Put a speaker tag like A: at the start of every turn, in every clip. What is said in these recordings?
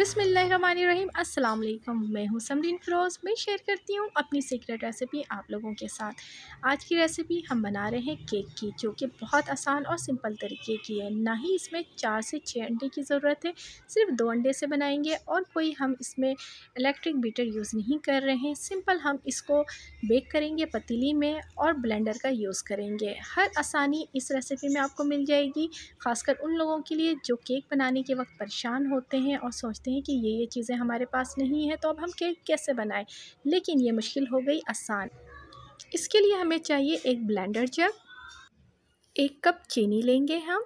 A: अस्सलाम वालेकुम मैं हूँ समरीन फ़िरोज़ मैं शेयर करती हूँ अपनी सीक्रेट रेसिपी आप लोगों के साथ आज की रेसिपी हम बना रहे हैं केक की जो कि बहुत आसान और सिंपल तरीके की है ना ही इसमें चार से छः अंडे की ज़रूरत है सिर्फ दो अंडे से बनाएंगे और कोई हम इसमें इलेक्ट्रिक बीटर यूज़ नहीं कर रहे हैं सिंपल हम इसको बेक करेंगे पतीली में और ब्लेंडर का यूज़ करेंगे हर आसानी इस रेसिपी में आपको मिल जाएगी ख़ासकर उन लोगों के लिए जो केक बनाने के वक्त परेशान होते हैं और सोचते सकते हैं कि ये ये चीज़ें हमारे पास नहीं है तो अब हम केक कैसे बनाएं लेकिन ये मुश्किल हो गई आसान इसके लिए हमें चाहिए एक ब्लेंडर जग एक कप चीनी लेंगे हम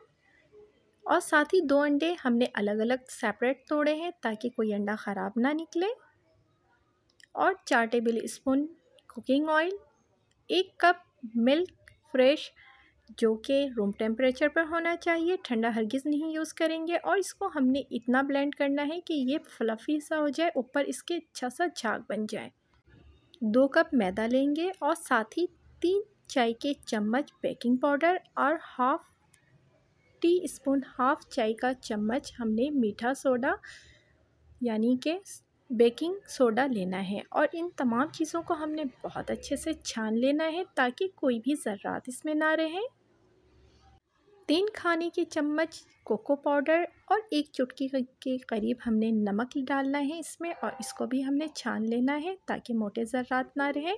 A: और साथ ही दो अंडे हमने अलग अलग सेपरेट तोड़े हैं ताकि कोई अंडा ख़राब ना निकले और चार टेबल स्पून कुकिंग ऑयल एक कप मिल्क फ्रेश जो कि रूम टेम्परेचर पर होना चाहिए ठंडा हरगिज़ नहीं यूज़ करेंगे और इसको हमने इतना ब्लेंड करना है कि ये फ्लफ़ी सा हो जाए ऊपर इसके अच्छा सा झाग बन जाए दो कप मैदा लेंगे और साथ ही तीन चाय के चम्मच बेकिंग पाउडर और हाफ़ टी स्पून हाफ़ चाय का चम्मच हमने मीठा सोडा यानी कि बेकिंग सोडा लेना है और इन तमाम चीज़ों को हमने बहुत अच्छे से छान लेना है ताकि कोई भी ज़रात इसमें ना रहे तीन खाने के चम्मच कोको पाउडर और एक चुटकी के करीब हमने नमक डालना है इसमें और इसको भी हमने छान लेना है ताकि मोटे ज़र्रात ना रहे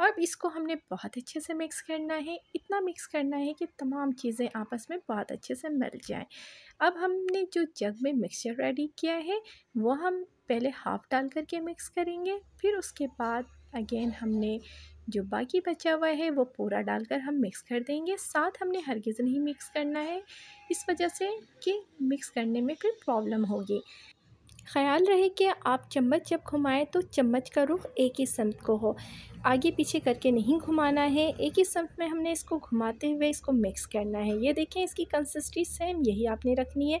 A: और इसको हमने बहुत अच्छे से मिक्स करना है इतना मिक्स करना है कि तमाम चीज़ें आपस में बहुत अच्छे से मिल जाएं अब हमने जो जग में मिक्सचर रेडी किया है वो हम पहले हाफ़ डाल करके मिक्स करेंगे फिर उसके बाद अगेन हमने जो बाकी बचा हुआ है वो पूरा डालकर हम मिक्स कर देंगे साथ हमने हरगिज़ नहीं मिक्स करना है इस वजह से कि मिक्स करने में फिर प्रॉब्लम होगी ख्याल रहे कि आप चम्मच जब घुमाएं तो चम्मच का रुख एक ही समत को हो आगे पीछे करके नहीं घुमाना है एक ही समत में हमने इसको घुमाते हुए इसको मिक्स करना है ये देखें इसकी कंसिस्टेंसी सेम यही आपने रखनी है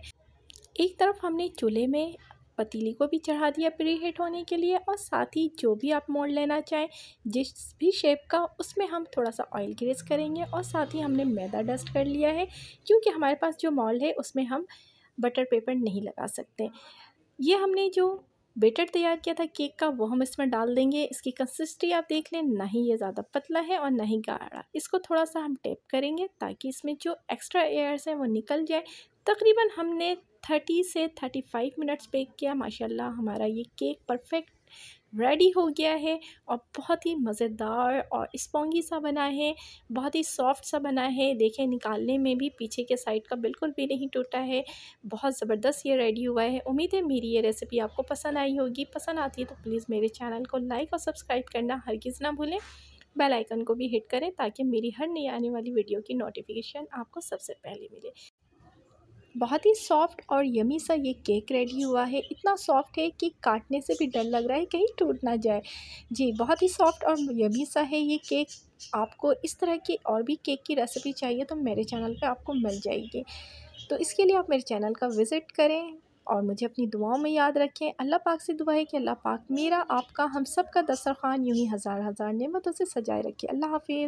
A: एक तरफ हमने चूल्हे में पतीली को भी चढ़ा दिया प्री हीट होने के लिए और साथ ही जो भी आप मोड़ लेना चाहें जिस भी शेप का उसमें हम थोड़ा सा ऑयल ग्रेस करेंगे और साथ ही हमने मैदा डस्ट कर लिया है क्योंकि हमारे पास जो मॉल है उसमें हम बटर पेपर नहीं लगा सकते ये हमने जो बेटर तैयार किया था केक का वो हम इसमें डाल देंगे इसकी कंसिस्टी आप देख लें ना ही ये ज़्यादा पतला है और ना ही गाढ़ा इसको थोड़ा सा हम टेप करेंगे ताकि इसमें जो एक्स्ट्रा एयर्स हैं वो निकल जाए तकरीबन हमने थर्टी से थर्टी फाइव मिनट्स बेक किया माशाल्लाह हमारा ये केक परफेक्ट रेडी हो गया है और बहुत ही मज़ेदार और स्पोंगी सा बना है बहुत ही सॉफ्ट सा बना है देखें निकालने में भी पीछे के साइड का बिल्कुल भी नहीं टूटा है बहुत ज़बरदस्त ये रेडी हुआ है उम्मीद है मेरी ये रेसिपी आपको पसंद आई होगी पसंद आती है तो प्लीज़ मेरे चैनल को लाइक और सब्सक्राइब करना हर किस ना भूलें बेल आइकन को भी हिट करें ताकि मेरी हर नई आने वाली वीडियो की नोटिफिकेशन आपको सबसे पहले मिले बहुत ही सॉफ्ट और यमी सा ये केक रेडी हुआ है इतना सॉफ्ट है कि काटने से भी डर लग रहा है कहीं टूट ना जाए जी बहुत ही सॉफ्ट और यमी सा है ये केक आपको इस तरह की और भी केक की रेसिपी चाहिए तो मेरे चैनल पे आपको मिल जाएगी तो इसके लिए आप मेरे चैनल का विज़िट करें और मुझे अपनी दुआओं में याद रखें अल्लाह पाक से दुआ है कि अल्लाह पाक मेरा आपका हम सब का दस्तरखान यूँ ही हज़ार हज़ार नमतों से सजाए रखें अल्लाह हाफिज़